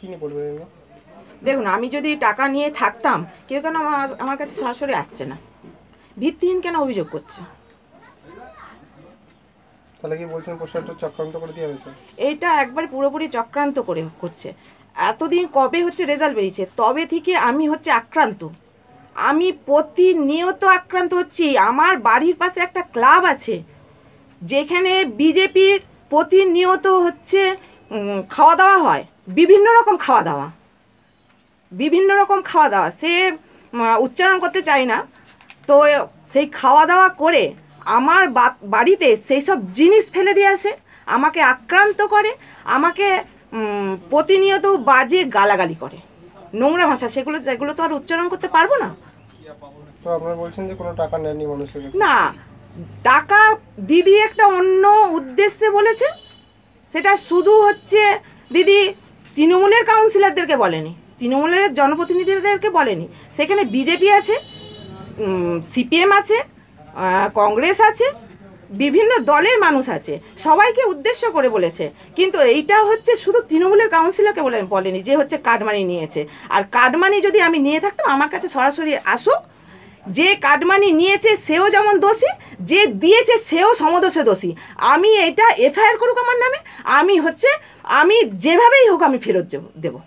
কিনে পড়বে দেখুন আমি যদি টাকা নিয়ে থাকতাম কেউ কেন আমার আমার কাছে সরাসরি আসছে না ভিত্তিহীন কেন অভিযোগ করছে তাহলে কি বলছেন চক্রান্ত করে হয়েছে এইটা একবার পুরোপুরি চক্রান্ত করে করছে এতদিন কবে হচ্ছে রেজাল্ট বেরিয়েছে তবে থেকে আমি হচ্ছে আক্রান্ত আমি প্রতিনিয়ত আক্রান্ত হচ্ছি আমার বাড়ির পাশে একটা ক্লাব আছে যেখানে বিজেপির প্রতিনিয়ত হচ্ছে খাওয়া দাওয়া হয় বিভিন্ন রকম খাওয়া দাওয়া বিভিন্ন রকম খাওয়া দাওয়া সে উচ্চারণ করতে চায় না তো সেই খাওয়া দাওয়া করে আমার বাড়িতে সেই সব জিনিস ফেলে দিয়ে আসে আমাকে আক্রান্ত করে আমাকে প্রতিনিয়ত বাজে গালাগালি করে নোংরা ভাষা সেগুলো যেগুলো তো আর উচ্চারণ করতে পারবো না বলছেন যে কোনো টাকা না টাকা দিদি একটা অন্য উদ্দেশ্যে বলেছে সেটা শুধু হচ্ছে দিদি তৃণমূলের কাউন্সিলরদেরকে বলেনি তৃণমূলের জনপ্রতিনিধিদেরকে বলেনি সেখানে বিজেপি আছে সিপিএম আছে কংগ্রেস আছে বিভিন্ন দলের মানুষ আছে সবাইকে উদ্দেশ্য করে বলেছে কিন্তু এইটা হচ্ছে শুধু তৃণমূলের কাউন্সিলরকে বলেন বলেনি যে হচ্ছে কাটমানি নিয়েছে আর কাটমানি যদি আমি নিয়ে থাকতাম আমার কাছে সরাসরি আসুক যে কাটমানি নিয়েছে সেও যেমন দোষী যে দিয়েছে সেও সমদোষে দোষী আমি এটা এফআইআর করুক আমার নামে আমি হচ্ছে আমি যেভাবেই হোক আমি ফেরত দেবো